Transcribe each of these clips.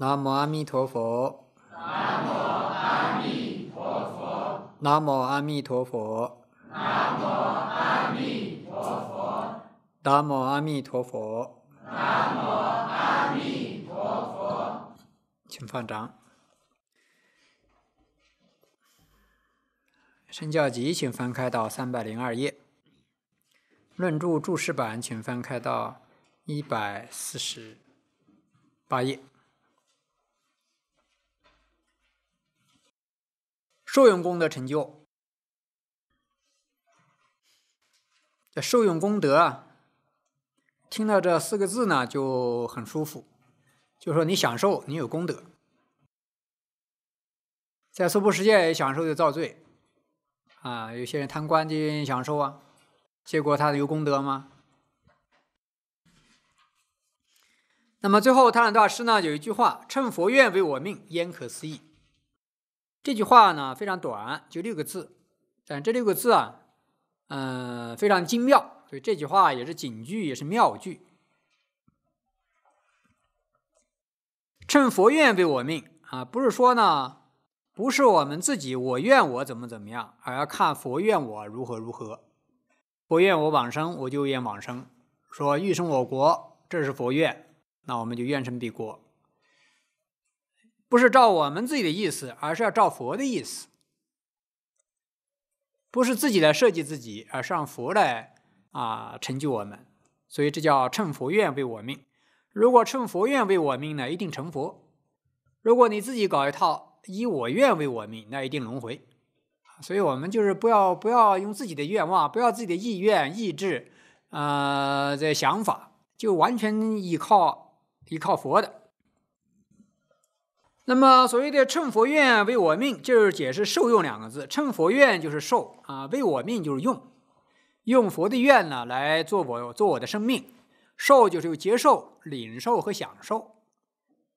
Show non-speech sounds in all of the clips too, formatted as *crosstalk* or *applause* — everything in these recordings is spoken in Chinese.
南无阿弥陀佛。南无阿弥陀佛。南无阿弥陀佛。南无阿弥陀佛。南无阿弥陀佛。南无阿弥陀佛。请放掌。《身教集》请翻开到三百零二页。《论著注释版》请翻开到一百四十八页。受用功德成就，这受用功德，啊，听到这四个字呢就很舒服，就说你享受，你有功德，在娑婆世界也享受就造罪，啊，有些人贪官就愿意享受啊，结果他有功德吗？那么最后，他上大师呢有一句话：“趁佛愿为我命，焉可思议？”这句话呢非常短，就六个字，但这六个字啊，嗯，非常精妙，所以这句话也是警句，也是妙句。趁佛愿为我命啊，不是说呢，不是我们自己我愿我怎么怎么样，而要看佛愿我如何如何。佛愿我往生，我就愿往生。说欲生我国，这是佛愿，那我们就愿生彼国。不是照我们自己的意思，而是要照佛的意思。不是自己来设计自己，而是让佛来啊成就我们。所以这叫趁佛愿为我命。如果趁佛愿为我命呢，一定成佛；如果你自己搞一套以我愿为我命，那一定轮回。所以我们就是不要不要用自己的愿望，不要自己的意愿、意志，呃，这想法，就完全依靠依靠佛的。那么，所谓的“乘佛愿为我命”，就是解释“受用”两个字。“乘佛愿”就是“受”啊，“为我命”就是“用”，用佛的愿呢来做我做我的生命。受就是接受、领受和享受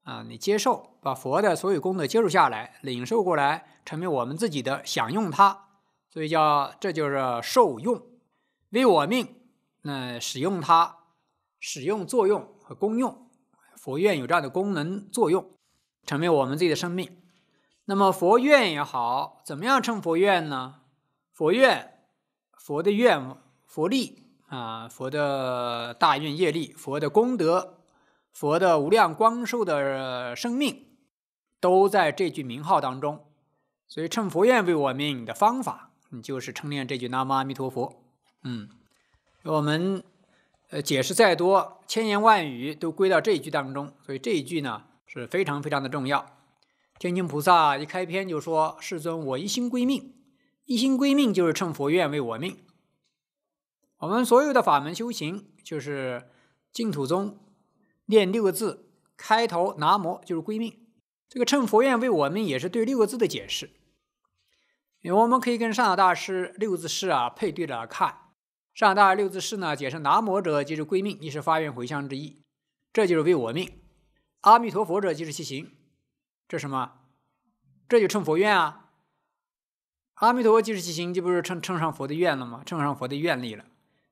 啊。你接受，把佛的所有功德接受下来，领受过来，成为我们自己的享用它。所以叫这就是受用，为我命。那使用它，使用作用和功用，佛愿有这样的功能作用。成为我们自己的生命。那么佛愿也好，怎么样称佛愿呢？佛愿，佛的愿望、佛力啊，佛的大运业力、佛的功德、佛的无量光寿的生命，都在这句名号当中。所以称佛愿为我命的方法，你就是称念这句“南无阿弥陀佛”。嗯，我们呃解释再多，千言万语都归到这一句当中。所以这一句呢。是非常非常的重要。天津菩萨一开篇就说：“世尊，我一心归命。一心归命就是称佛愿为我命。我们所有的法门修行，就是净土宗念六个字，开头南无就是归命。这个称佛愿为我命”也是对六个字的解释。我们可以跟上大大师六字誓啊配对着看。上大六字誓呢，解释南无者即是归命，亦是发愿回向之意。这就是为我命。”阿弥陀佛者，即是其行，这什么？这就称佛愿啊！阿弥陀佛即是其行，就不是称称上佛的愿了吗？称上佛的愿力了。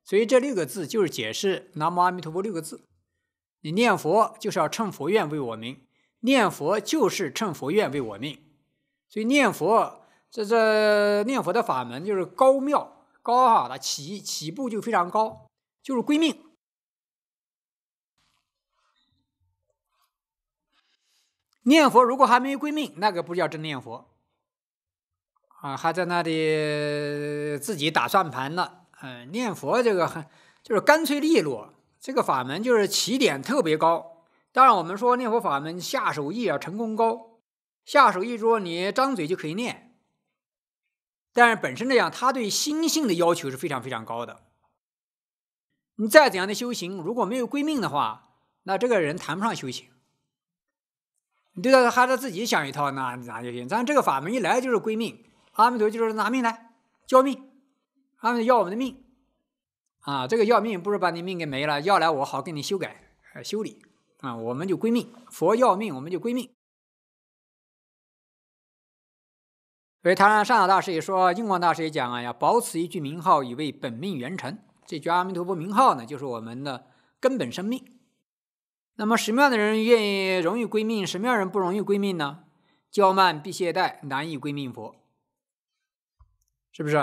所以这六个字就是解释“南无阿弥陀佛”六个字。你念佛就是要称佛愿为我命，念佛就是称佛愿为我命。所以念佛这这念佛的法门就是高妙高啊，它起起步就非常高，就是归命。念佛如果还没有归命，那个不叫真念佛啊，还在那里自己打算盘呢。嗯，念佛这个还就是干脆利落，这个法门就是起点特别高。当然，我们说念佛法门下手易啊，成功高。下手易说你张嘴就可以念，但是本身这样，他对心性的要求是非常非常高的。你再怎样的修行，如果没有归命的话，那这个人谈不上修行。你对他，还他自己想一套，那那就行。咱这个法门一来就是归命，阿弥陀就是拿命来，要命，阿弥要我们的命啊！这个要命不是把你命给没了，要来我好给你修改、修理啊！我们就归命，佛要命，我们就归命。所以，台上善大师也说，印光大师也讲啊，要保此一句名号，以为本命元辰。这句阿弥陀佛名号呢，就是我们的根本生命。那么什么样的人愿意容易归命？什么样的人不容易归命呢？骄慢必懈怠，难以归命佛，是不是？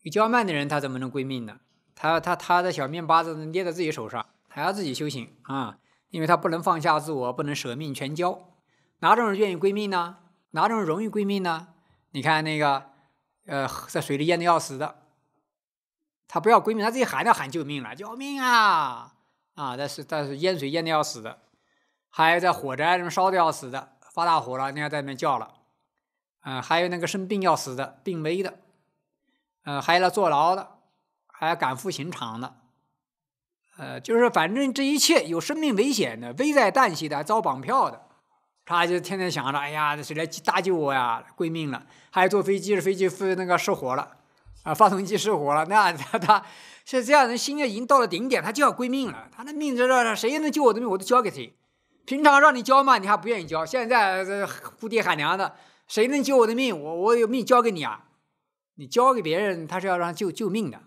有骄慢的人，他怎么能归命呢？他他他的小命八字捏在自己手上，还要自己修行啊，因为他不能放下自我，不能舍命全交。哪种人愿意归命呢？哪种人容易归命呢？你看那个，呃，在水里淹的要死的，他不要归命，他自己喊要喊救命了，救命啊！啊，但是但是淹水淹的要死的，还有在火灾中烧的要死的，发大火了，人家在那叫了，嗯，还有那个生病要死的，病危的，呃，还有那坐牢的，还要赶赴刑场的，呃，就是反正这一切有生命危险的，危在旦夕的，遭绑票的，他就天天想着，哎呀，谁来搭救我呀？归命了！还有坐飞机飞机那个失火了，啊，发动机失火了，那 *laughs* 他他。是这样，人心啊已经到了顶点，他就要归命了。他的命就是谁能救我的命，我都交给谁。平常让你交嘛，你还不愿意交。现在这呼爹喊娘的，谁能救我的命，我我有命交给你啊！你交给别人，他是要让救救命的，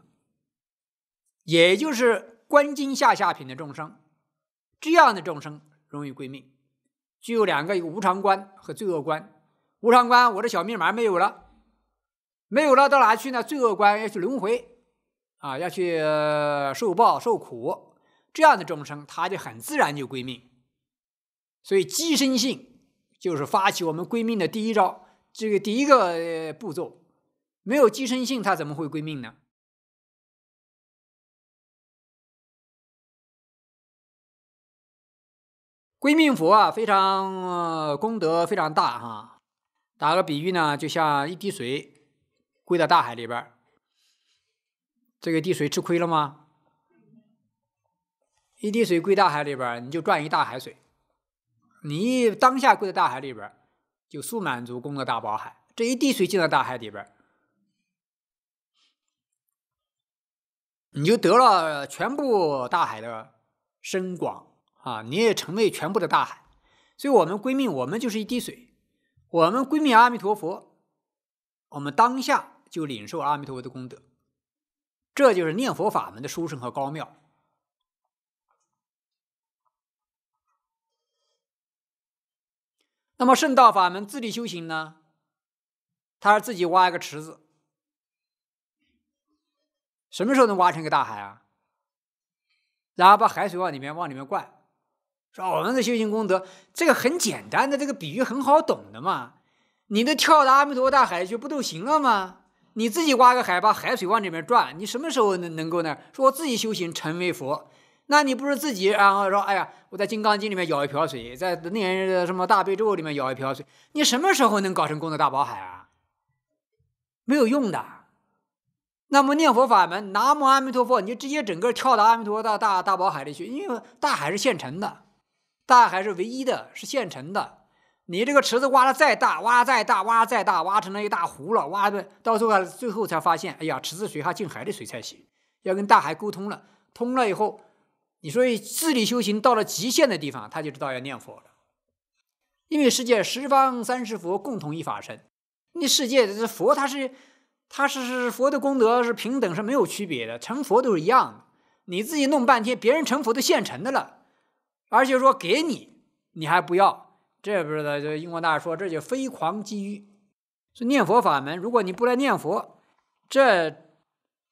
也就是官经下下品的众生，这样的众生容易归命，具有两个：无常观和罪恶观。无常观，我的小命嘛没有了，没有了，到哪去呢？罪恶观要去轮回。啊，要去受报受苦，这样的众生他就很自然就归命，所以积生性就是发起我们归命的第一招，这个第一个步骤，没有积生性，他怎么会归命呢？归命佛啊，非常功德非常大哈，打个比喻呢，就像一滴水归到大海里边儿。这个滴水吃亏了吗？一滴水归大海里边你就赚一大海水。你当下归在大海里边就速满足功德大宝海。这一滴水进到大海里边你就得了全部大海的深广啊！你也成为全部的大海。所以，我们闺蜜，我们就是一滴水。我们闺蜜阿弥陀佛，我们当下就领受阿弥陀佛的功德。这就是念佛法门的殊胜和高妙。那么圣道法门自力修行呢？他是自己挖一个池子，什么时候能挖成一个大海啊？然后把海水往里面往里面灌，说我们的修行功德，这个很简单的，这个比喻很好懂的嘛。你都跳到阿弥陀佛大海去，不都行了吗？你自己挖个海，把海水往里面转，你什么时候能能够呢？说我自己修行成为佛，那你不是自己，然后说，哎呀，我在《金刚经》里面舀一瓢水，在那什么《大悲咒》里面舀一瓢水，你什么时候能搞成功德大宝海啊？没有用的。那么念佛法门，南无阿弥陀佛，你就直接整个跳到阿弥陀佛大大大宝海里去，因为大海是现成的，大海是唯一的，是现成的。你这个池子挖的再大，挖再大，挖再大，挖成了一大湖了，挖的，到最后最后才发现，哎呀，池子水还进海里水才行，要跟大海沟通了，通了以后，你说自力修行到了极限的地方，他就知道要念佛了，因为世界十方三世佛共同一法身，那世界这佛他是他是是佛的功德是平等是没有区别的，成佛都是一样的，你自己弄半天，别人成佛都现成的了，而且说给你你还不要。这不知道，就英国大师说，这叫非狂即愚，是念佛法门。如果你不来念佛，这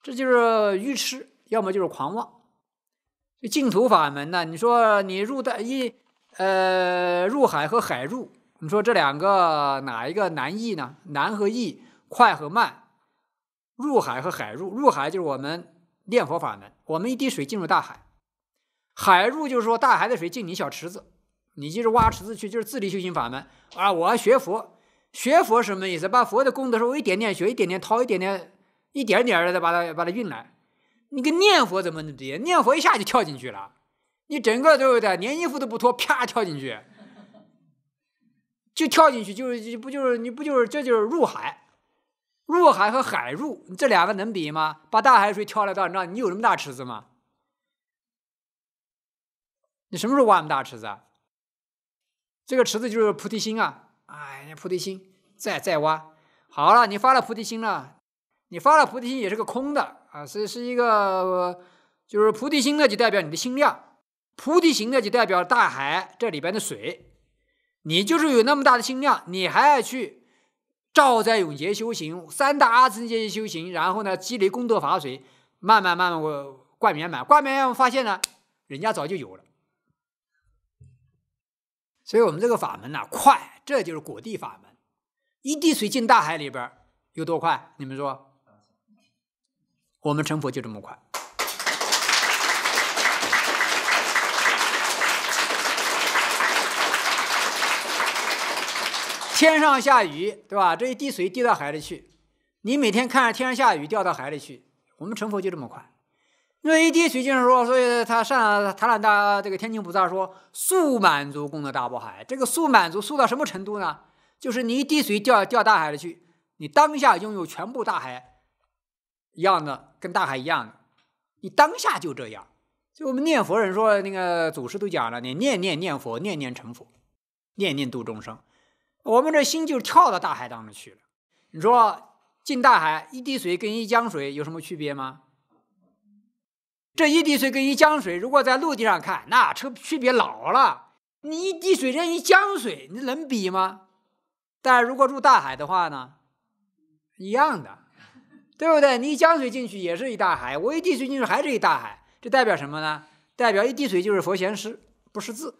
这就是愚痴，要么就是狂妄。净土法门呢？你说你入大一，呃，入海和海入，你说这两个哪一个难易呢？难和易，快和慢。入海和海入，入海就是我们念佛法门，我们一滴水进入大海；海入就是说大海的水进你小池子。你就是挖池子去，就是自力修行法门啊！我要学佛，学佛什么意思？把佛的功德稍微一点点学，一点点掏，一点点一点点的再把它把它运来。你跟念佛怎么比？念佛一下就跳进去了，你整个对不对？连衣服都不脱，啪跳进去，就跳进去，就是不就是你不就是这就是入海，入海和海入这两个能比吗？把大海水挑来到你知道？你有那么大池子吗？你什么时候挖那么大池子？啊？这个池子就是菩提心啊！哎，菩提心在在挖。好了，你发了菩提心了，你发了菩提心也是个空的啊，是是一个，就是菩提心呢就代表你的心量，菩提心呢就代表大海这里边的水。你就是有那么大的心量，你还要去照在永劫修行，三大阿僧祗劫修行，然后呢积累功德法水，慢慢慢慢灌满满，灌满，发现呢，人家早就有了。所以我们这个法门呢，快，这就是果地法门。一滴水进大海里边有多快？你们说？我们成佛就这么快。天上下雨，对吧？这一滴水滴到海里去，你每天看着天上下雨掉到海里去，我们成佛就这么快。因为一滴水就是说，所以他上他让大这个天津菩萨说，速满足功德大渤海。这个速满足速到什么程度呢？就是你一滴水掉掉大海里去，你当下拥有全部大海一样的，跟大海一样的，你当下就这样。就我们念佛人说，那个祖师都讲了，你念念念佛，念念成佛，念念度众生。我们这心就跳到大海当中去了。你说进大海一滴水跟一江水有什么区别吗？这一滴水跟一江水，如果在陆地上看，那这区别老了。你一滴水跟一江水，你能比吗？但如果入大海的话呢，一样的，对不对？你一江水进去也是一大海，我一滴水进去还是一大海，这代表什么呢？代表一滴水就是佛贤师不识字，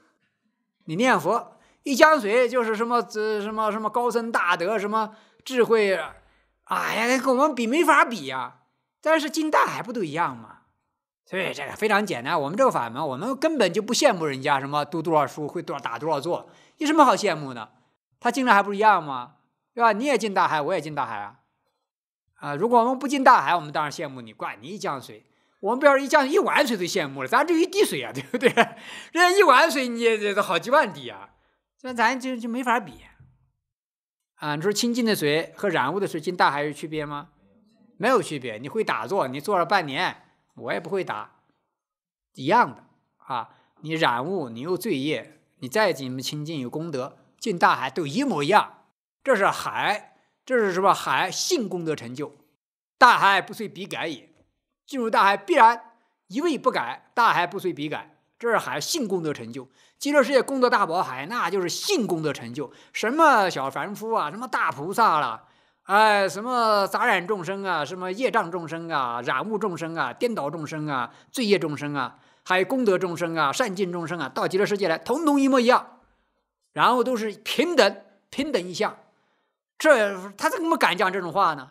你念佛；一江水就是什么什么什么高僧大德，什么智慧啊！哎呀，跟我们比没法比呀。但是进大海不都一样吗？所以这个非常简单，我们这个法门，我们根本就不羡慕人家什么读多少书，会多少打多少坐，有什么好羡慕的？他进来还不是一样吗？对吧？你也进大海，我也进大海啊！啊，如果我们不进大海，我们当然羡慕你，管你一江水，我们不要是一江一碗水都羡慕了，咱就一滴水啊，对不对？人家一碗水，你也得好几万滴啊，那咱就就没法比啊！你说清净的水和染污的水进大海有区别吗？没有区别。你会打坐，你坐了半年。我也不会打，一样的啊！你染物，你又罪业，你再怎么清净有功德，进大海都一模一样。这是海，这是什么海性功德成就，大海不随彼改也。进入大海必然一味不改，大海不随彼改，这是海性功德成就。极乐世界功德大宝海，那就是性功德成就。什么小凡夫啊，什么大菩萨了。哎，什么杂染众生啊，什么业障众生啊，染物众生啊，颠倒众生啊，罪业众生啊，还有功德众生啊，善尽众生啊，到极乐世界来，统统一模一样，然后都是平等平等一相。这他怎么敢讲这种话呢？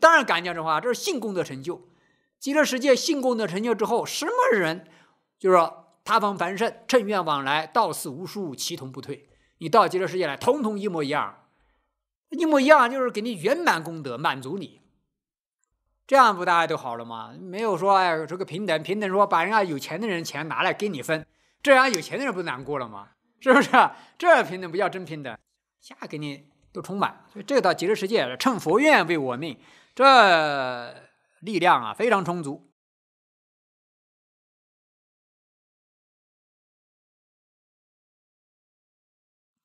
当然敢讲这种话，这是性功德成就。极乐世界性功德成就之后，什么人，就说他方凡圣，趁愿往来，道死无数，其同不退。你到极乐世界来，统统一模一样。一模一样，就是给你圆满功德，满足你，这样不大家都好了吗？没有说哎，这个平等平等说把人家有钱的人钱拿来给你分，这样有钱的人不难过了吗？是不是？*laughs* 这平等不叫真平等，下给你都充满，所以这到极乐世界，趁佛愿为我命，这力量啊非常充足。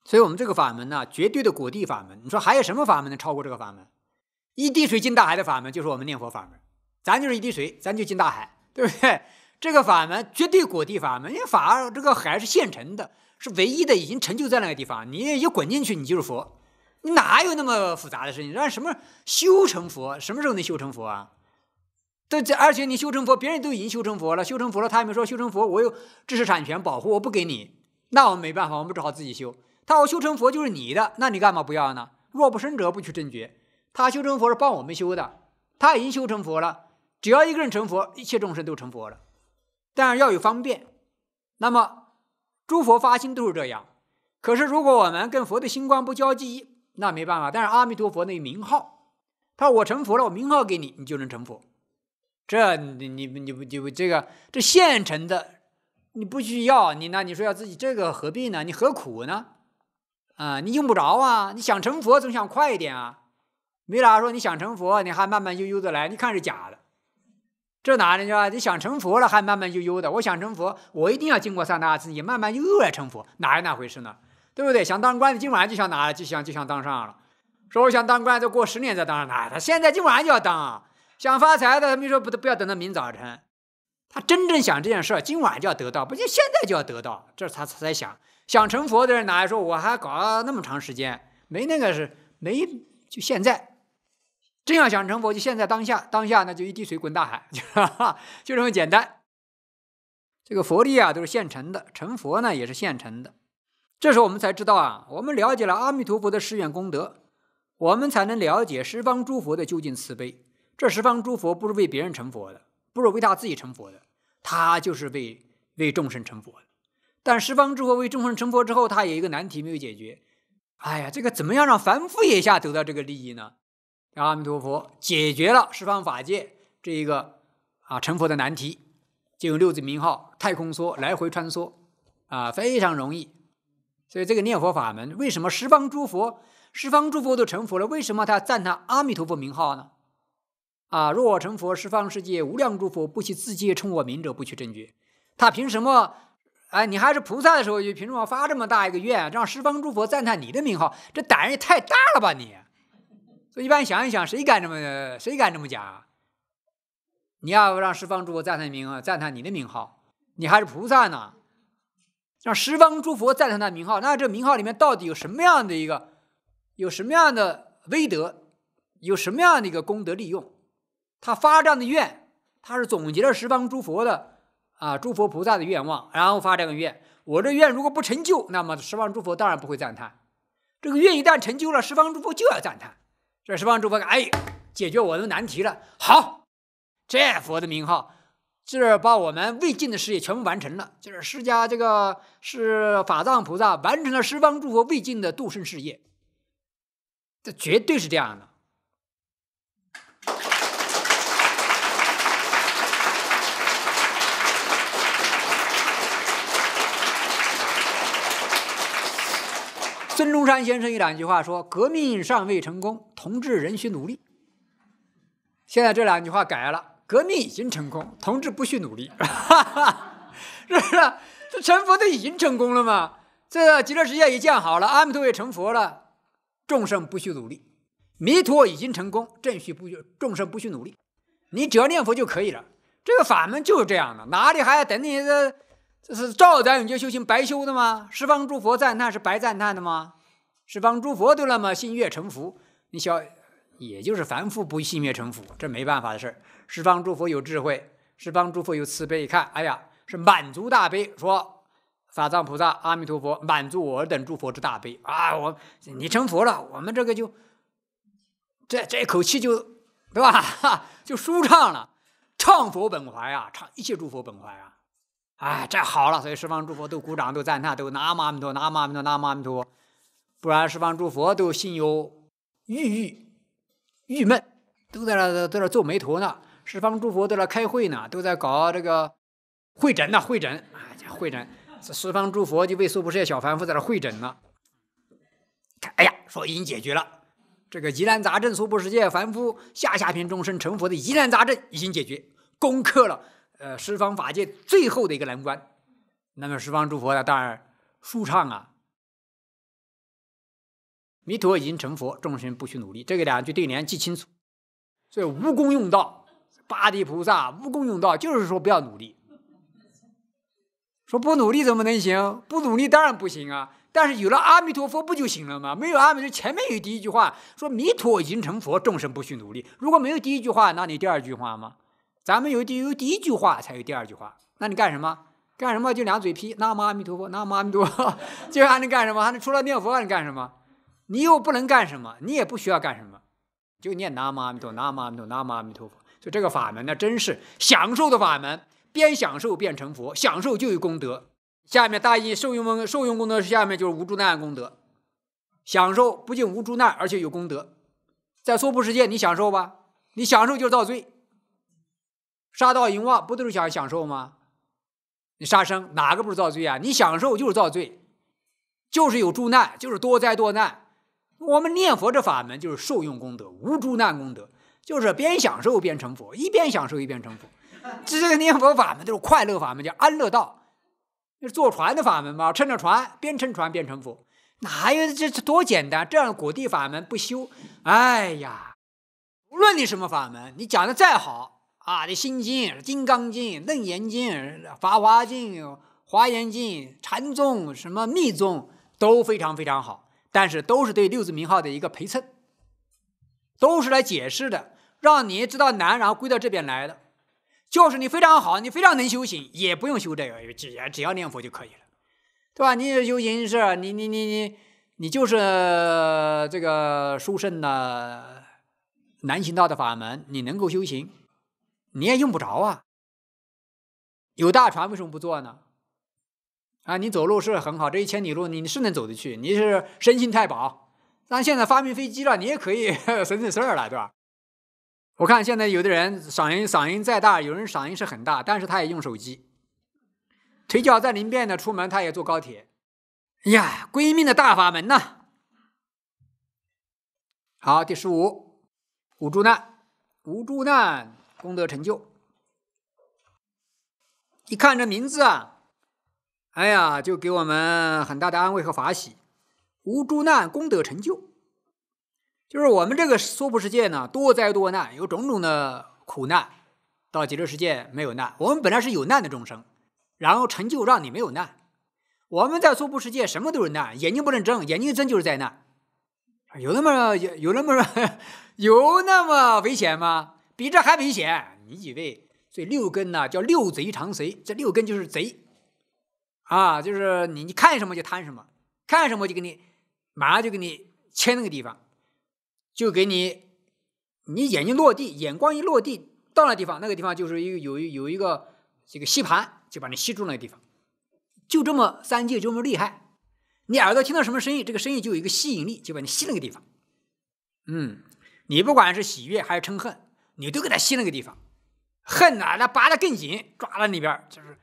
所以，我们这个法门呢，绝对的果地法门。你说还有什么法门能超过这个法门？一滴水进大海的法门，就是我们念佛法门。咱就是一滴水，咱就进大海，对不对？*laughs* 这个法门绝对果地法门，因为法这个海是现成的，是唯一的，已经成就在那个地方。你一滚进去，你就是佛。你哪有那么复杂的事情？让什么修成佛？什么时候能修成佛啊？对，这而且你修成佛，别人都已经修成佛了，修成佛了，他也没说修成佛，我有知识产权保护，我不给你，那我们没办法，我们只好自己修。他要修成佛就是你的，那你干嘛不要呢？若不生者，不取正觉。他修成佛是帮我们修的，他已经修成佛了。只要一个人成佛，一切众生都成佛了。当然要有方便。那么诸佛发心都是这样。可是如果我们跟佛的心光不交集，那没办法。但是阿弥陀佛那名号，他说我成佛了，我名号给你，你就能成佛。这你你你不你不这个这现成的，你不需要你那你说要自己这个何必呢？你何苦呢？啊，你用不着啊！你想成佛，总想快一点啊！没咋说，你想成佛，你还慢慢悠悠的来，你看是假的。这哪呢？是你想成佛了，还慢慢悠悠的。我想成佛，我一定要经过三大次你慢慢悠悠来成佛，哪有那回事呢？对不对？想当官的，今晚就想哪，就想就想当上了。说我想当官，再过十年再当上哪？他现在今晚就要当。想发财的，没说不不要等到明早晨。他真正想这件事，今晚就要得到，不就现在就要得到？这他才在想。想成佛的人，哪还说我还搞了那么长时间？没那个是没就现在，真要想成佛，就现在当下，当下那就一滴水滚大海，*laughs* 就这么简单。这个佛力啊，都是现成的，成佛呢也是现成的。这时候我们才知道啊，我们了解了阿弥陀佛的誓愿功德，我们才能了解十方诸佛的究竟慈悲。这十方诸佛不是为别人成佛的，不是为他自己成佛的，他就是为为众生成佛的。但十方诸佛为众生成佛之后，他有一个难题没有解决。哎呀，这个怎么样让凡夫也下得到这个利益呢？阿弥陀佛解决了十方法界这一个啊成佛的难题，就有六字名号太空梭来回穿梭啊，非常容易。所以这个念佛法门，为什么十方诸佛、十方诸佛都成佛了？为什么他赞叹阿弥陀佛名号呢？啊，若我成佛，十方世界无量诸佛不惜自界称我名者，不取正觉。他凭什么？哎，你还是菩萨的时候，就凭什么发这么大一个愿，让十方诸佛赞叹你的名号？这胆也太大了吧你！所以一般想一想，谁敢这么谁敢这么讲？你要让十方诸佛赞叹名，赞叹你的名号，你还是菩萨呢？让十方诸佛赞叹他名号，那这名号里面到底有什么样的一个，有什么样的威德，有什么样的一个功德利用？他发这样的愿，他是总结了十方诸佛的。啊，诸佛菩萨的愿望，然后发这个愿。我这愿如果不成就，那么十方诸佛当然不会赞叹。这个愿一旦成就了，十方诸佛就要赞叹。这十方诸佛，哎，解决我的难题了。好，这佛的名号就是把我们未尽的事业全部完成了，就是释迦这个是法藏菩萨完成了十方诸佛未尽的度生事业。这绝对是这样的。孙中山先生一两句话说：“革命尚未成功，同志仍需努力。”现在这两句话改了：“革命已经成功，同志不需努力。*laughs* ”是不是？这成佛都已经成功了嘛？这极乐世界也建好了，阿弥陀也成佛了，众生不需努力，弥陀已经成功，正需不需众生不需努力，你只要念佛就可以了。这个法门就是这样的，哪里还要等你？这是赵家永觉修行白修的吗？十方诸佛赞叹是白赞叹的吗？十方诸佛都那么心悦诚服，你小也就是凡夫不信悦诚服，这没办法的事十方诸佛有智慧，十方诸佛有慈悲，一看，哎呀，是满足大悲，说法藏菩萨、阿弥陀佛，满足我等诸佛之大悲啊！我你成佛了，我们这个就这这口气就对吧？*laughs* 就舒畅了，畅佛本怀啊，畅一切诸佛本怀啊。哎，这好了，所以十方诸佛都鼓掌，都赞叹，都南无阿弥陀，南无阿弥陀，南无阿弥陀。不然，十方诸佛都心有郁郁、郁闷，都在那在那皱眉头呢。十方诸佛在那开会呢，都在搞这个会诊呢，会诊啊，会诊。十方诸佛就被娑婆世界小凡夫在那会诊呢。哎呀，说已经解决了这个疑难杂症，娑婆世界凡夫下下品众生成佛的疑难杂症已经解决，攻克了。呃，十方法界最后的一个难关，那么十方诸佛呢，当然舒畅啊。弥陀已经成佛，众生不需努力。这个两句对联记清楚。所以无功用道，八地菩萨无功用道，就是说不要努力。说不努力怎么能行？不努力当然不行啊。但是有了阿弥陀佛不就行了吗？没有阿弥陀，前面有第一句话说弥陀已经成佛，众生不需努力。如果没有第一句话，那你第二句话吗？咱们有第有第一句话，才有第二句话。那你干什么？干什么就两嘴皮，南无阿弥陀佛，南无阿弥陀。佛，这还能干什么？还能除了念佛，还能干什么？你又不能干什么，你也不需要干什么，就念南无阿弥陀，南无阿弥陀，南无阿弥陀佛。所以这个法门那真是享受的法门，边享受边成佛，享受就有功德。下面大意受用功受用功德，下面就是无助难功德，享受不仅无助难，而且有功德。在娑婆世界，你享受吧，你享受就是造罪。杀盗淫妄不都是想享受吗？你杀生哪个不是造罪啊？你享受就是造罪，就是有诸难，就是多灾多难。我们念佛这法门就是受用功德，无诸难功德，就是边享受边成佛，一边享受一边成佛。这个念佛法门都是快乐法门，叫安乐道，就是坐船的法门嘛，乘着船边乘船边成佛，哪有这多简单？这样果地法门不修，哎呀，无论你什么法门，你讲的再好。啊，这《心经》《金刚经》《楞严经》《法华经》《华严经》禅宗什么密宗都非常非常好，但是都是对六字名号的一个陪衬，都是来解释的，让你知道难，然后归到这边来的。就是你非常好，你非常能修行，也不用修这个，只只要念佛就可以了，对吧？你修行是你你你你你就是这个书圣的南行道的法门，你能够修行。你也用不着啊，有大船为什么不坐呢？啊，你走路是很好，这一千里路你是能走得去，你是身心太饱。但现在发明飞机了，你也可以省 *laughs* 省事儿了，对吧？我看现在有的人嗓音嗓音再大，有人嗓音是很大，但是他也用手机，腿脚再灵便的出门他也坐高铁。哎呀，闺蜜的大法门呐！好，第十五，无助难，无助难。功德成就，一看这名字啊，哎呀，就给我们很大的安慰和法喜。无诸难，功德成就，就是我们这个娑婆世界呢，多灾多难，有种种的苦难。到极乐世界没有难，我们本来是有难的众生，然后成就让你没有难。我们在娑婆世界什么都是难，眼睛不能睁，眼睛一睁就是灾难。有那么有有那么 *laughs* 有那么危险吗？比这还危险！你以为这六根呢？叫六贼藏贼。这六根就是贼啊！就是你，你看什么就贪什么，看什么就给你，马上就给你牵那个地方，就给你，你眼睛落地，眼光一落地，到那地方，那个地方就是有有有一个这个吸盘，就把你吸住那个地方。就这么三界这么厉害，你耳朵听到什么声音，这个声音就有一个吸引力，就把你吸那个地方。嗯，你不管是喜悦还是嗔恨。你都给他吸那个地方，恨啊！他拔得更紧，抓到里边，就是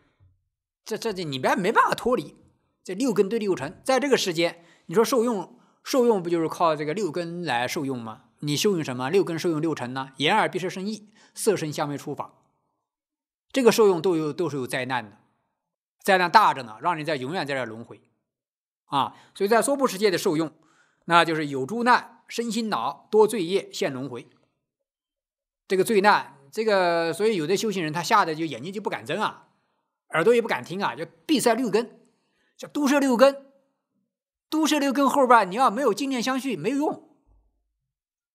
这这这，你别没办法脱离。这六根对六尘，在这个时间，你说受用受用，不就是靠这个六根来受用吗？你受用什么？六根受用六尘呢？眼耳鼻舌身意，色身香味触法，这个受用都有都是有灾难的，灾难大着呢，让人在永远在这轮回啊！所以在娑婆世界的受用，那就是有诸难，身心恼，多罪业，现轮回。这个最难，这个所以有的修行人他吓得就眼睛就不敢睁啊，耳朵也不敢听啊，就闭塞六根，叫都摄六根，都摄六根后边你要没有净念相续没有用，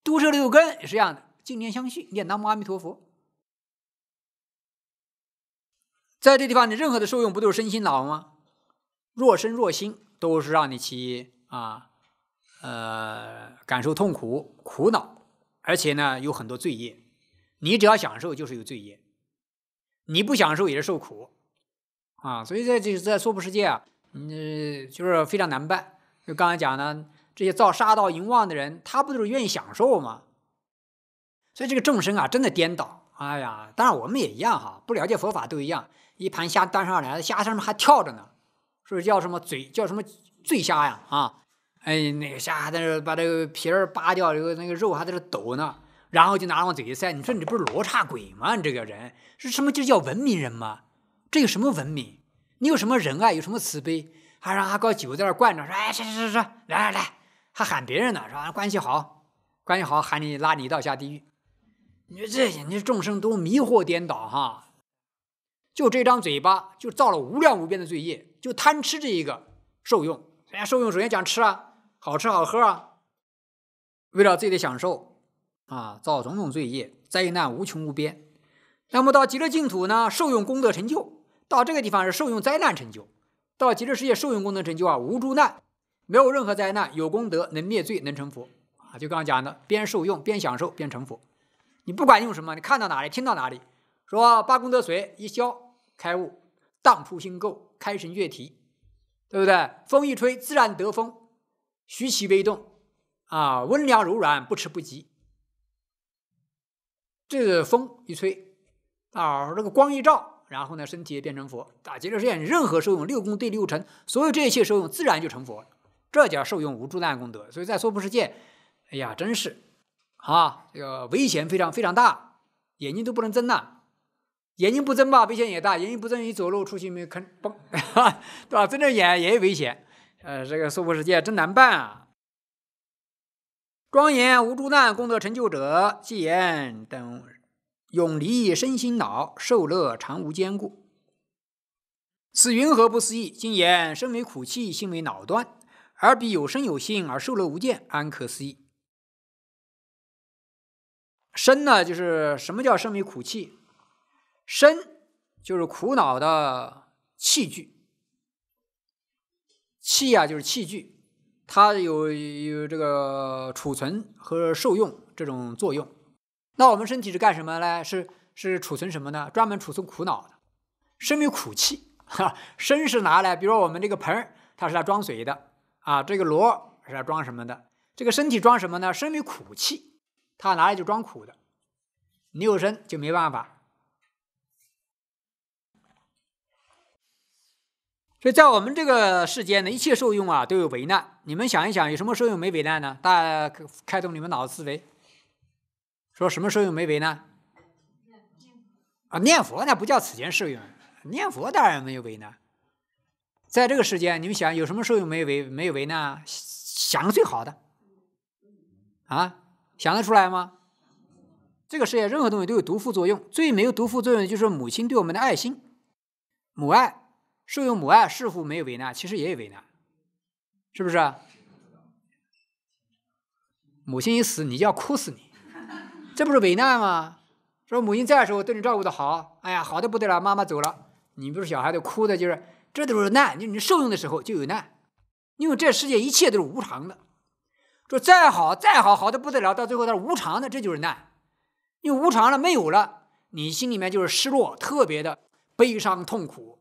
都摄六根也是这样的，净念相续念南无阿弥陀佛，在这地方你任何的受用不都是身心脑吗？若身若心都是让你去啊，呃，感受痛苦、苦恼，而且呢有很多罪业。你只要享受就是有罪业，你不享受也是受苦，啊，所以在这在娑婆世界啊，嗯，就是非常难办。就刚才讲的这些造杀道淫妄的人，他不都是愿意享受吗？所以这个众生啊，真的颠倒。哎呀，当然我们也一样哈，不了解佛法都一样。一盘虾端上来了，虾上面还跳着呢，是不叫什么嘴叫什么醉虾呀？啊，哎，那个虾还在这把这个皮儿扒掉，这个那个肉还在这抖呢。然后就拿往嘴一塞，你说你不是罗刹鬼吗？你这个人是什么就叫文明人吗？这有什么文明？你有什么仁爱？有什么慈悲？还让阿高酒在那灌着，说哎，谁谁谁吃，来来来，还喊别人呢，说关系好，关系好，喊你拉你一道下地狱。你说这，你众生都迷惑颠倒哈，就这张嘴巴就造了无量无边的罪业，就贪吃这一个受用。人家受用首先讲吃啊，好吃好喝啊，为了自己的享受。啊，造种种罪业，灾难无穷无边。那么到极乐净土呢，受用功德成就；到这个地方是受用灾难成就；到极乐世界受用功德成就啊，无诸难，没有任何灾难。有功德能灭罪，能成佛啊！就刚刚讲的，边受用边享受边成佛。你不管用什么，你看到哪里听到哪里，说八功德水一消开悟，荡铺心垢开，神悦体，对不对？风一吹，自然得风，徐其微动啊，温良柔软，不迟不急。这个风一吹，啊，这个光一照，然后呢，身体也变成佛。打结了之后，任何受用，六功对六尘，所有这一切受用，自然就成佛。这叫受用无诸难功德。所以，在娑婆世界，哎呀，真是，啊，这个危险非常非常大，眼睛都不能睁呐。眼睛不睁吧，危险也大；眼睛不睁，一走路出去没有坑嘣，*laughs* 对吧？睁着眼也有危险。呃，这个娑婆世界真难办啊。庄严无诸难功德成就者，即言等永离身心恼，受乐常无坚固。此云何不思议？今言身为苦气，心为恼断，而彼有生有性而受乐无见，安可思议？身呢，就是什么叫身为苦气？身就是苦恼的器具，器呀，就是器具。它有有这个储存和受用这种作用，那我们身体是干什么呢？是是储存什么呢？专门储存苦恼的，生命苦气，*laughs* 哈，身是拿来，比如说我们这个盆，它是来装水的，啊，这个螺是来装什么的？这个身体装什么呢？生命苦气，它拿来就装苦的，你有身就没办法。所以在我们这个世间呢，一切受用啊都有为难。你们想一想，有什么受用没为难呢？大家开动你们脑子思维，说什么受用没为难？啊，念佛那不叫此间受用，念佛当然没有为难。在这个世间，你们想有什么受用没为没为难？想最好的啊，想得出来吗？这个世界任何东西都有毒副作用，最没有毒副作用的就是母亲对我们的爱心、母爱。受用母爱似乎没有为难，其实也有为难，是不是？母亲一死，你就要哭死你，这不是为难吗？说母亲在的时候对你照顾的好，哎呀，好的不得了，妈妈走了，你不是小孩子，哭的就是，这都是难。你你受用的时候就有难，因为这世界一切都是无常的，说再好再好，好的不得了，到最后它是无常的，这就是难。因为无常了，没有了，你心里面就是失落，特别的悲伤痛苦。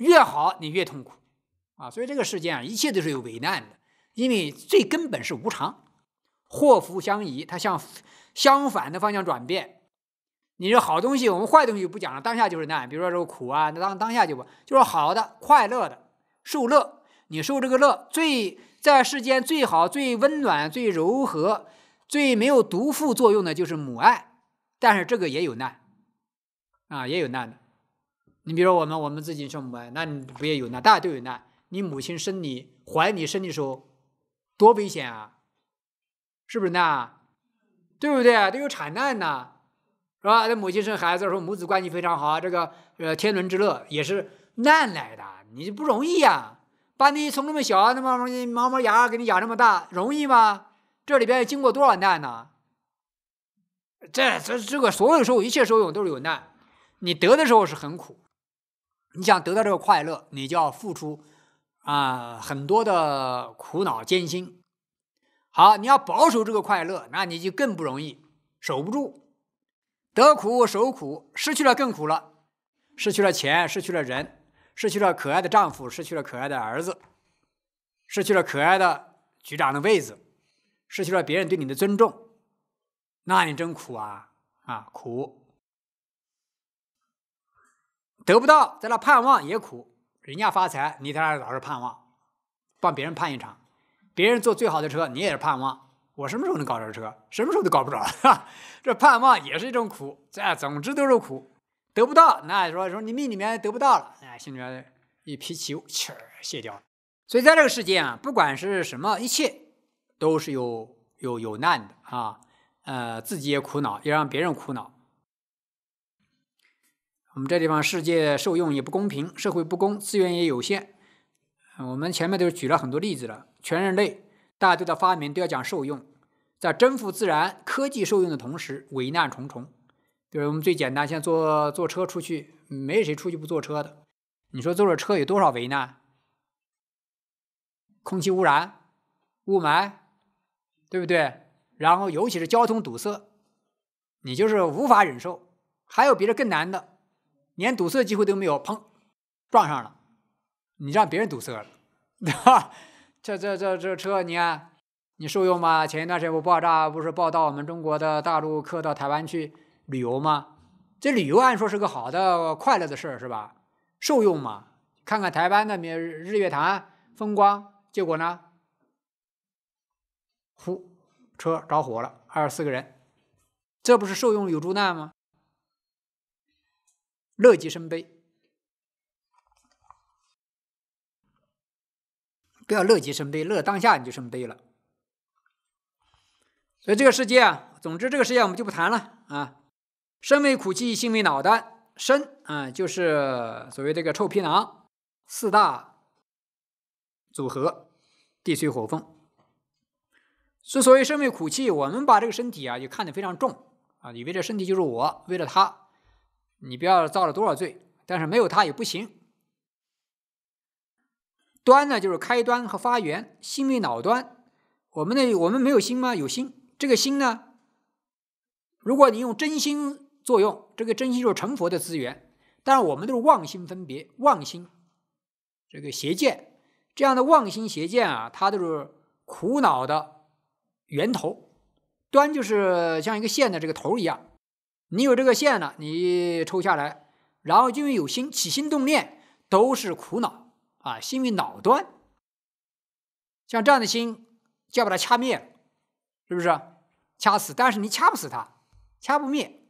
越好，你越痛苦，啊，所以这个世间啊，一切都是有危难的，因为最根本是无常，祸福相依，它向相反的方向转变。你说好东西，我们坏东西不讲了，当下就是难。比如说这个苦啊，当当下就不就是好的，快乐的，受乐，你受这个乐，最在世间最好、最温暖、最柔和、最没有毒副作用的就是母爱，但是这个也有难，啊，也有难的。你比如说我们，我们自己什么？那你不也有难？大家都有难。你母亲生你、怀你、生的时候，多危险啊！是不是难？对不对？都有产难呐，是吧？那母亲生孩子的时候，母子关系非常好，这个呃天伦之乐也是难来的。你不容易呀，把你从那么小，那么毛毛毛牙给你养这么大，容易吗？这里边经过多少难呢？这这这个所有时候，一切时候都是有难。你得的时候是很苦。你想得到这个快乐，你就要付出啊很多的苦恼艰辛。好，你要保守这个快乐，那你就更不容易，守不住，得苦守苦，失去了更苦了。失去了钱，失去了人，失去了可爱的丈夫，失去了可爱的儿子，失去了可爱的局长的位置，失去了别人对你的尊重，那你真苦啊啊苦！得不到，在那盼望也苦。人家发财，你在那老是盼望，帮别人盼一场。别人坐最好的车，你也是盼望。我什么时候能搞着车？什么时候都搞不着，哈，这盼望也是一种苦。这总之都是苦，得不到，那说说你命里面得不到了，哎，心里面一脾气气儿泄掉了。所以在这个世界啊，不管是什么，一切都是有有有难的啊。呃，自己也苦恼，也让别人苦恼。我们这地方世界受用也不公平，社会不公，资源也有限。我们前面都举了很多例子了，全人类大家对的发明都要讲受用，在征服自然、科技受用的同时，危难重重。比如我们最简单，现在坐坐车出去，没谁出去不坐车的。你说坐着车有多少危难？空气污染、雾霾，对不对？然后尤其是交通堵塞，你就是无法忍受。还有比这更难的。连堵塞机会都没有，砰，撞上了，你让别人堵塞了，*laughs* 对吧？这这这这车，你看，你受用吗？前一段时间不爆炸，不是报到我们中国的大陆客到台湾去旅游吗？这旅游按说是个好的、快乐的事儿，是吧？受用吗？看看台湾的边日月潭风光，结果呢？呼，车着火了，二十四个人，这不是受用有诸难吗？乐极生悲，不要乐极生悲，乐当下你就生悲了。所以这个世界啊，总之这个世界我们就不谈了啊。身为苦气，心为脑袋，身啊就是所谓这个臭皮囊四大组合，地水火风。之所以身为苦气，我们把这个身体啊就看得非常重啊，以为这身体就是我，为了他。你不要造了多少罪，但是没有它也不行。端呢，就是开端和发源，心为脑端。我们呢，我们没有心吗？有心。这个心呢，如果你用真心作用，这个真心就是成佛的资源。但是我们都是妄心分别，妄心这个邪见，这样的妄心邪见啊，它都是苦恼的源头。端就是像一个线的这个头一样。你有这个线了，你抽下来，然后因为有心起心动念，都是苦恼啊，心为脑端。像这样的心就要把它掐灭，是不是？掐死，但是你掐不死它，掐不灭。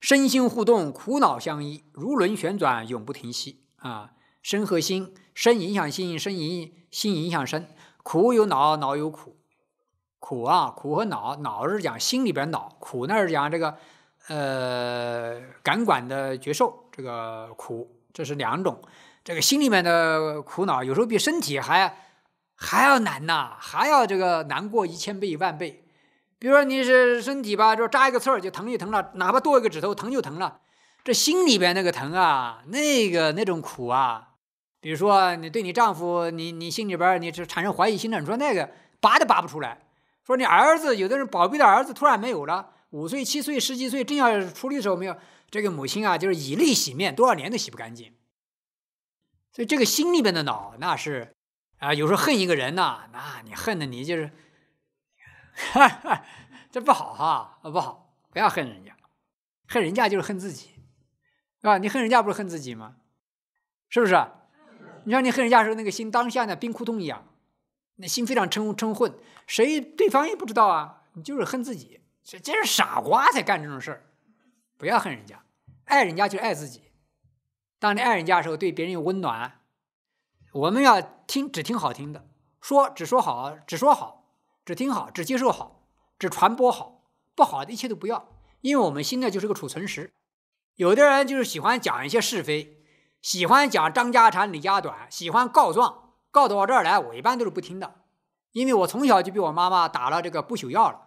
身心互动，苦恼相依，如轮旋转，永不停息啊！身和心，身影响心，身影心影响身，苦有恼，恼有苦。苦啊，苦和恼，恼是讲心里边恼，苦那是讲这个，呃，感管的觉受，这个苦，这是两种。这个心里面的苦恼，有时候比身体还还要难呐，还要这个难过一千倍、一万倍。比如说你是身体吧，就扎一个刺儿就疼一疼了，哪怕剁一个指头疼就疼了。这心里边那个疼啊，那个那种苦啊，比如说你对你丈夫，你你心里边你是产生怀疑心了，你说那个拔都拔不出来。说你儿子，有的人宝贝的儿子突然没有了，五岁、七岁、十几岁正要出力的时候没有，这个母亲啊，就是以泪洗面，多少年都洗不干净。所以这个心里边的恼，那是啊，有时候恨一个人呐，那你恨的你就是，哈哈，这不好哈，不好，不要恨人家，恨人家就是恨自己，啊，你恨人家不是恨自己吗？是不是？你像你恨人家时候，那个心当下那冰窟窿一样。那心非常嗔嗔恨，谁对方也不知道啊！你就是恨自己，这这是傻瓜才干这种事儿，不要恨人家，爱人家就爱自己。当你爱人家的时候，对别人有温暖。我们要听，只听好听的，说只说好，只说好，只听好，只接受好，只传播好，不好的一切都不要，因为我们心呢就是个储存室。有的人就是喜欢讲一些是非，喜欢讲张家长李家短，喜欢告状。到到我这儿来，我一般都是不听的，因为我从小就被我妈妈打了这个不朽药了。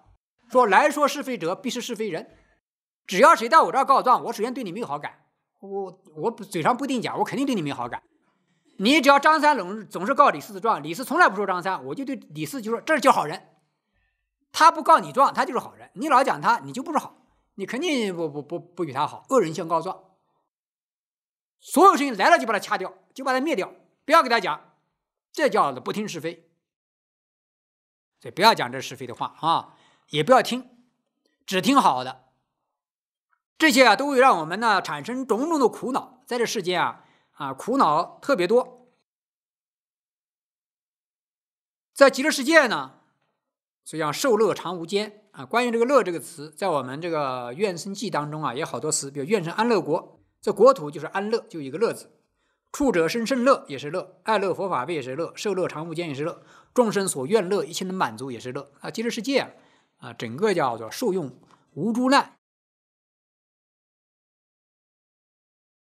说来说是非者，必是是非人。只要谁到我这儿告状，我首先对你没有好感。我我嘴上不定讲，我肯定对你没有好感。你只要张三总总是告李四的状，李四从来不说张三，我就对李四就说这是叫好人。他不告你状，他就是好人。你老讲他，你就不是好，你肯定不不不不比他好。恶人先告状，所有事情来了就把他掐掉，就把他灭掉，不要给他讲。这叫不听是非，所以不要讲这是非的话啊，也不要听，只听好的。这些啊都会让我们呢产生种种的苦恼，在这世间啊啊苦恼特别多。在极乐世界呢，所以讲受乐常无间啊。关于这个“乐”这个词，在我们这个《愿生记》当中啊，也好多词，比如“愿生安乐国”，这国土就是安乐，就一个“乐”字。触者生甚乐也是乐，爱乐佛法味也是乐，受乐常无间也是乐，众生所愿乐一切能满足也是乐啊！极乐世界啊，整个叫做受用无诸难。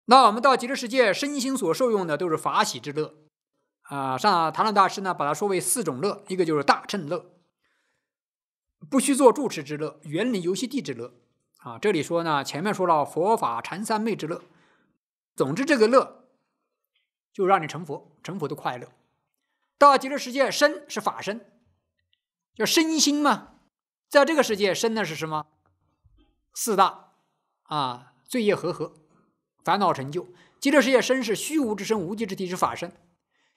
那我们到极乐世界，身心所受用的都是法喜之乐啊。上唐老大师呢，把它说为四种乐，一个就是大乘乐，不须做住持之乐，远离游戏地之乐啊。这里说呢，前面说了佛法禅三昧之乐，总之这个乐。就让你成佛，成佛的快乐。到极乐世界，身是法身，叫身心嘛。在这个世界，身呢是什么？四大啊，罪业和合，烦恼成就。极乐世界身是虚无之身，无极之体之法身。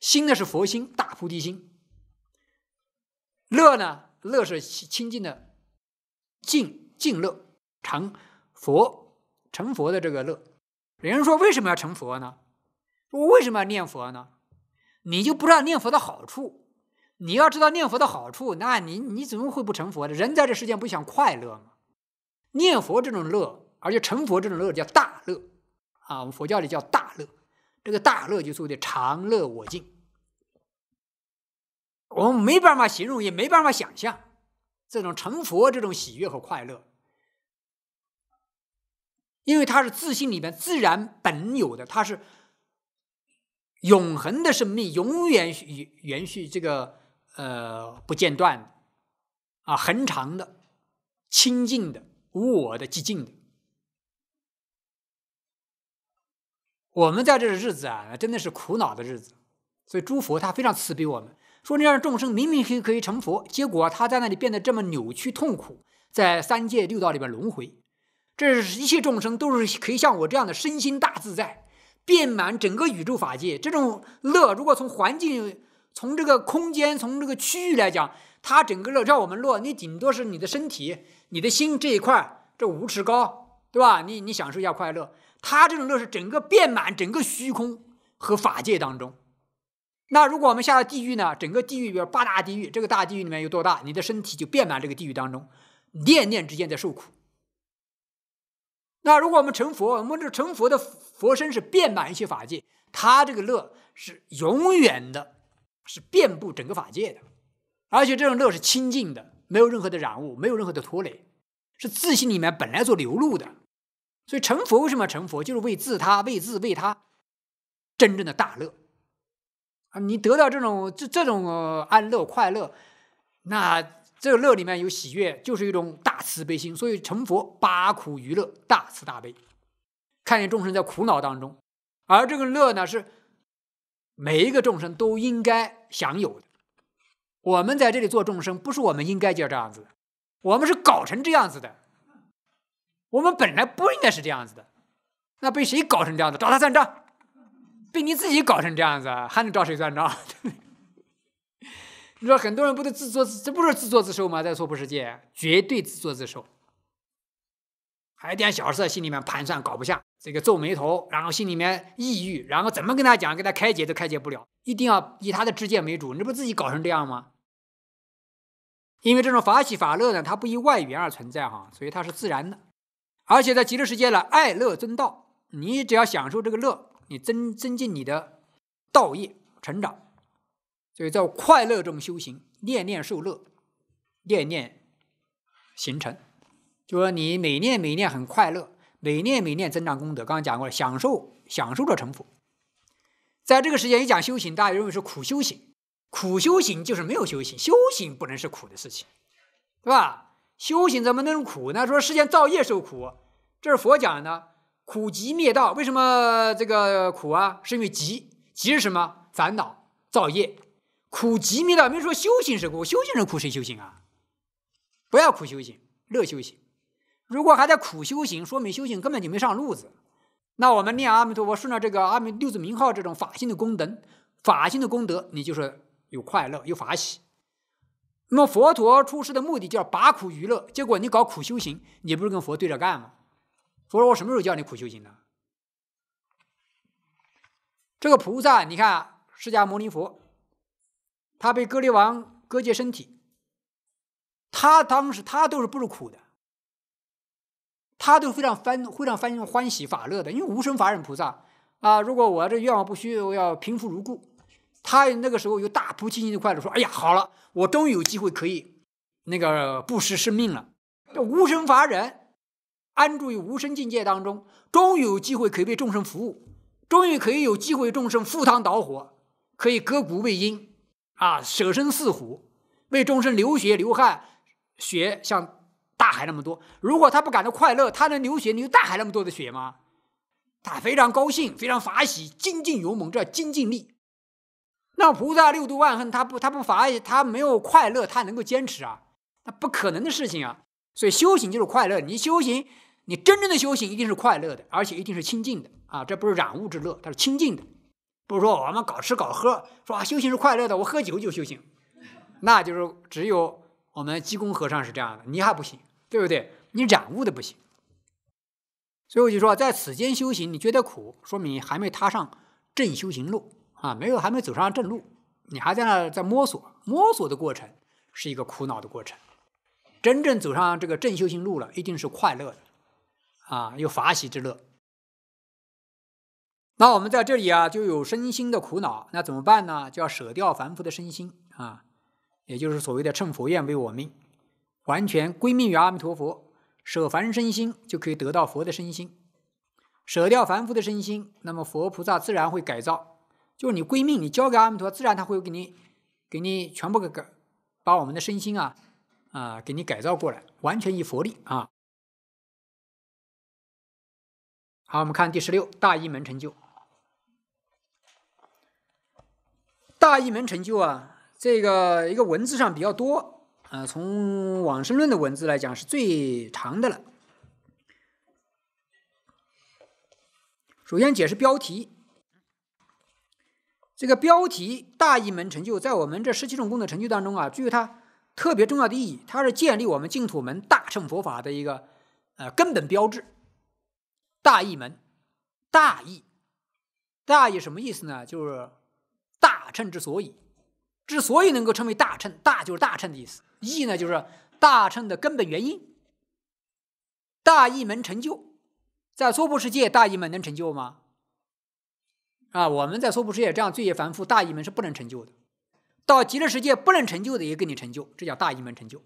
心呢是佛心，大菩提心。乐呢，乐是清净的净净乐，成佛成佛的这个乐。有人说，为什么要成佛呢？我为什么要念佛呢？你就不知道念佛的好处。你要知道念佛的好处，那你你怎么会不成佛呢？人在这世间不想快乐吗？念佛这种乐，而且成佛这种乐叫大乐啊！我们佛教里叫大乐，这个大乐就是所谓的常乐我净。我们没办法形容，也没办法想象这种成佛这种喜悦和快乐，因为它是自信里面自然本有的，它是。永恒的生命永远延续这个呃不间断的啊恒长的清净的无我的寂静的，我们在这日子啊真的是苦恼的日子，所以诸佛他非常慈悲，我们说你样众生明明可以成佛，结果他在那里变得这么扭曲痛苦，在三界六道里边轮回，这是一切众生都是可以像我这样的身心大自在。遍满整个宇宙法界，这种乐，如果从环境、从这个空间、从这个区域来讲，它整个乐，让我们乐，你顶多是你的身体、你的心这一块，这五尺高，对吧？你你享受一下快乐。它这种乐是整个遍满整个虚空和法界当中。那如果我们下了地狱呢？整个地狱，比如八大地狱，这个大地狱里面有多大？你的身体就遍满这个地狱当中，念念之间在受苦。那如果我们成佛，我们这成佛的佛身是遍满一切法界，他这个乐是永远的，是遍布整个法界的，而且这种乐是清净的，没有任何的染污，没有任何的拖累，是自性里面本来所流露的。所以成佛为什么成佛？就是为自他，为自为他，真正的大乐啊！你得到这种这这种安乐快乐，那。这个乐里面有喜悦，就是一种大慈悲心。所以成佛八苦娱乐，大慈大悲，看见众生在苦恼当中，而这个乐呢，是每一个众生都应该享有的。我们在这里做众生，不是我们应该就这样子我们是搞成这样子的。我们本来不应该是这样子的，那被谁搞成这样子？找他算账。被你自己搞成这样子，还能找谁算账？你说很多人不都自作自这不是自作自受吗？在说不世界，绝对自作自受。还有点小事，心里面盘算，搞不下，这个皱眉头，然后心里面抑郁，然后怎么跟他讲，跟他开解都开解不了，一定要以他的知见为主。你这不自己搞成这样吗？因为这种法喜法乐呢，它不以外缘而存在哈，所以它是自然的。而且在极乐世界呢，爱乐增道，你只要享受这个乐，你增增进你的道业成长。所以，在快乐中修行，念念受乐，念念形成。就说你每念每念很快乐，每念每念增长功德。刚刚讲过了，享受享受着成佛。在这个时间一讲修行，大家认为是苦修行。苦修行就是没有修行，修行不能是苦的事情，对吧？修行怎么能苦？呢？说世间造业受苦，这是佛讲的苦集灭道。为什么这个苦啊？是因为集，集是什么？烦恼造业。苦极灭道。别说修行是苦，修行是苦，谁修行啊？不要苦修行，乐修行。如果还在苦修行，说明修行根本就没上路子。那我们念阿弥陀佛，顺着这个阿弥六字名号这种法性的功德，法性的功德，你就是有快乐，有法喜。那么佛陀出世的目的叫拔苦娱乐，结果你搞苦修行，你不是跟佛对着干吗？佛说：“我什么时候叫你苦修行的？”这个菩萨，你看释迦牟尼佛。他被割裂王割截身体，他当时他都是不是苦的，他都非常欢非常欢欢喜法乐的，因为无生法忍菩萨啊，如果我这愿望不虚，我要平复如故。他那个时候又大菩提心的快乐，说：“哎呀，好了，我终于有机会可以那个布施生命了。”这无生法忍安住于无生境界当中，终于有机会可以为众生服务，终于可以有机会众生赴汤蹈火，可以割骨喂鹰。啊，舍身似虎，为众生流血流汗，血像大海那么多。如果他不感到快乐，他能流血流大海那么多的血吗？他非常高兴，非常法喜，精进勇猛，叫精进力。那菩萨六度万恨，他不他不法喜，他没有快乐，他能够坚持啊？那不可能的事情啊！所以修行就是快乐，你修行，你真正的修行一定是快乐的，而且一定是清净的啊！这不是染物之乐，它是清净的。不是说我们搞吃搞喝，说啊修行是快乐的，我喝酒就修行，那就是只有我们济公和尚是这样的，你还不行，对不对？你染物的不行。所以我就说，在此间修行，你觉得苦，说明还没踏上正修行路啊，没有还没走上正路，你还在那在摸索，摸索的过程是一个苦恼的过程。真正走上这个正修行路了，一定是快乐的啊，有法喜之乐。那我们在这里啊，就有身心的苦恼，那怎么办呢？就要舍掉凡夫的身心啊，也就是所谓的“趁佛愿为我命”，完全归命于阿弥陀佛，舍凡身心就可以得到佛的身心。舍掉凡夫的身心，那么佛菩萨自然会改造，就是你归命，你交给阿弥陀，自然他会给你，给你全部给改，把我们的身心啊啊给你改造过来，完全以佛力啊。好，我们看第十六大一门成就。大一门成就啊，这个一个文字上比较多啊，从往生论的文字来讲是最长的了。首先解释标题，这个标题“大一门成就”在我们这十七种功德成就当中啊，具有它特别重要的意义，它是建立我们净土门大乘佛法的一个呃根本标志。大义门，大义，大义什么意思呢？就是。称之所以之所以能够称为大称，大就是大称的意思，义呢就是大称的根本原因。大义门成就，在娑婆世界，大义门能成就吗？啊，我们在娑婆世界这样罪业繁复，大义门是不能成就的。到极乐世界不能成就的也给你成就，这叫大义门成就。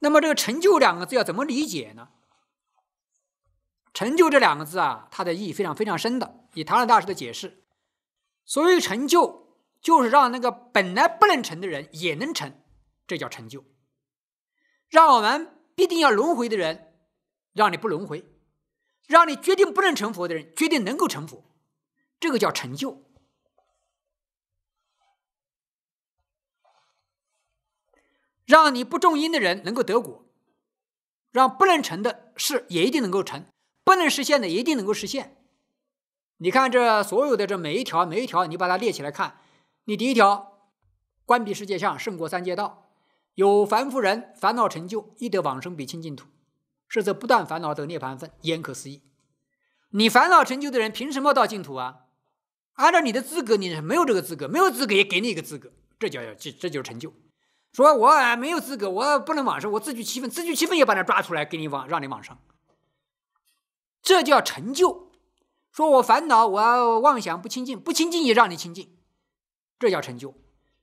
那么这个成就两个字要怎么理解呢？成就这两个字啊，它的意义非常非常深的。以唐人大师的解释。所谓成就，就是让那个本来不能成的人也能成，这叫成就；让我们必定要轮回的人，让你不轮回；让你决定不能成佛的人，决定能够成佛，这个叫成就；让你不种因的人能够得果；让不能成的事也一定能够成，不能实现的一定能够实现。你看这所有的这每一条每一条，你把它列起来看。你第一条，关闭世界相胜过三界道，有凡夫人烦恼成就，亦得往生比清净土，是则不断烦恼得涅槃分，焉可思议？你烦恼成就的人凭什么到净土啊？按照你的资格，你没有这个资格，没有资格也给你一个资格，这叫这这就是成就。说我没有资格，我不能往生，我自取其分，自取其分也把他抓出来给你往，让你往生，这叫成就。说我烦恼，我妄想不清净，不清净也让你清净，这叫成就。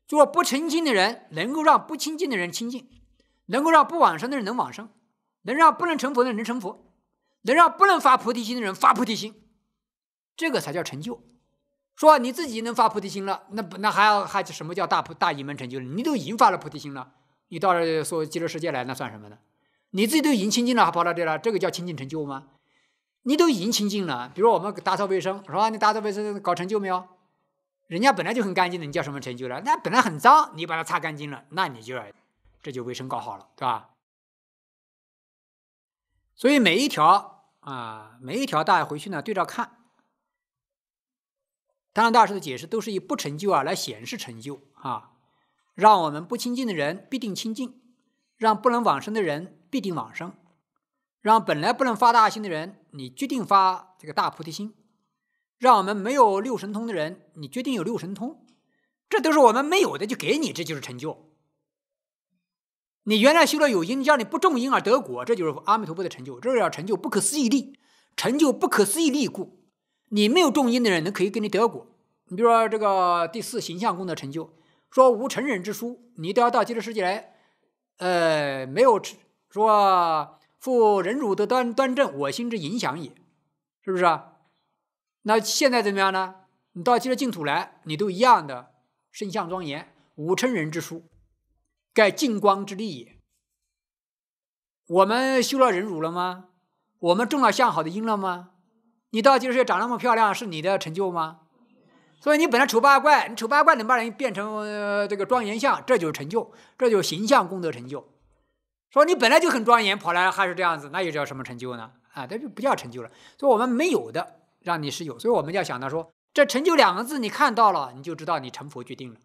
就说不成净的人，能够让不清净的人清净，能够让不往生的人能往生，能让不能成佛的人成佛，能让不能发菩提心的人发菩提心，这个才叫成就。说你自己能发菩提心了，那不那还要还什么叫大菩大圆门成就了？你都已经发了菩提心了，你到了说极乐世界来，那算什么呢？你自己都已经清净了，还跑到这来，这个叫清净成就吗？你都已经清净了，比如我们打扫卫生，是吧？你打扫卫生搞成就没有？人家本来就很干净的，你叫什么成就了？那本来很脏，你把它擦干净了，那你就要这就卫生搞好了，对吧？所以每一条啊，每一条大家回去呢对照看，当然大师的解释都是以不成就啊来显示成就啊，让我们不清净的人必定清净，让不能往生的人必定往生，让本来不能发大心的人。你决定发这个大菩提心，让我们没有六神通的人，你决定有六神通，这都是我们没有的，就给你，这就是成就。你原来修了有因，让你不种因而得果，这就是阿弥陀佛的成就，这叫成就不可思议力，成就不可思议力故，你没有种因的人，能可以给你得果。你比如说这个第四形象功德成就，说无成人之书，你都要到极乐世界来，呃，没有说。负忍辱的端端正，我心之影响也，是不是啊？那现在怎么样呢？你到极乐净土来，你都一样的身相庄严，五称人之殊，盖净光之力也。我们修了忍辱了吗？我们种了向好的因了吗？你到极乐长那么漂亮，是你的成就吗？所以你本来丑八怪，你丑八怪能把人变成这个庄严相，这就是成就，这就是形象功德成就。说你本来就很庄严，跑来还是这样子，那又叫什么成就呢？啊，那就不叫成就了。所以，我们没有的让你是有，所以我们要想到说，这“成就”两个字，你看到了，你就知道你成佛决定了。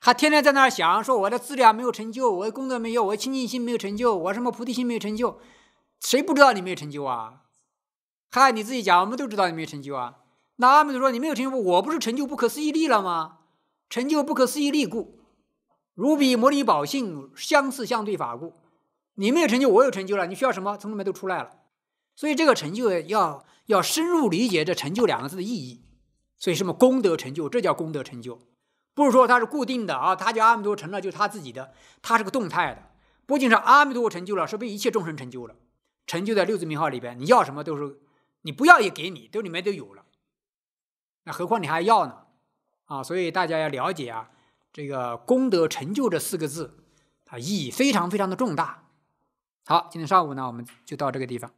他天天在那儿想说，我的资量没有成就，我的功德没有，我的清净心没有成就，我什么菩提心没有成就，谁不知道你没有成就啊？嗨，你自己讲，我们都知道你没有成就啊。那阿弥陀说你没有成就，我不是成就不可思议力了吗？成就不可思议力故。如彼摩尼宝性相似相对法故，你没有成就，我有成就了。你需要什么，从里面都出来了。所以这个成就要要深入理解这“成就”两个字的意义。所以什么功德成就，这叫功德成就，不是说它是固定的啊。它叫阿弥陀成了，就是他自己的，它是个动态的。不仅是阿弥陀成就了，是被一切众生成就了。成就在六字名号里边，你要什么都是，你不要也给你，都里面都有了。那何况你还要呢？啊，所以大家要了解啊。这个功德成就这四个字，它意义非常非常的重大。好，今天上午呢，我们就到这个地方。